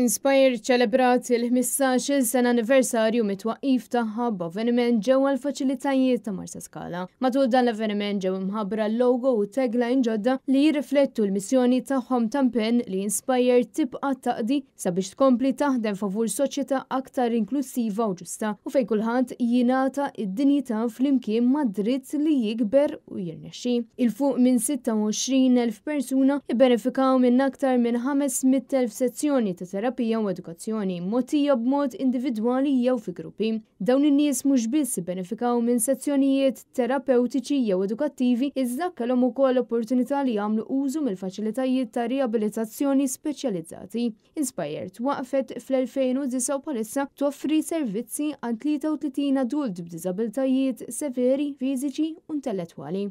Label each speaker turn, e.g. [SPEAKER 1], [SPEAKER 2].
[SPEAKER 1] Inspire ċelebrat il-15 sena anniversarju mitwaqif taħħa b'avveniment ġewwa l-faċilitajiet ta' Marsa Skala. Matul dan l-avveniment ġew imħabbra l-logo u tegla inġodda li jirriflettu l-missjoni tagħhom tampen li Inspire tibqa' taqdi sabiex tkompli taħdem favur soċjetà aktar inklusiva u ġusta u fejn kulħadd jingħata id-dinjità flimkien mad-dritt li jikber u jirnexxi. Il-fuq minn 26,000 persuna jibbenefikaw minn aktar minn 500,000 sezzjoni ta' terapija u edukazzjoni motija b'mod individwali jew fi gruppi. Dawn in-nies mhux biss benefikaw minn sezzjonijiet terapeutiċi jew edukattivi iżda kellhom ukoll opportunità li jagħmlu użu mill-faċilitajiet ta' riabilitazzjoni speċjalizzati. Inspired waqfet fl-2009 palissa toffri servizzi għal 33 adult b'diżabiltajiet severi fiżiċi u intellettwali.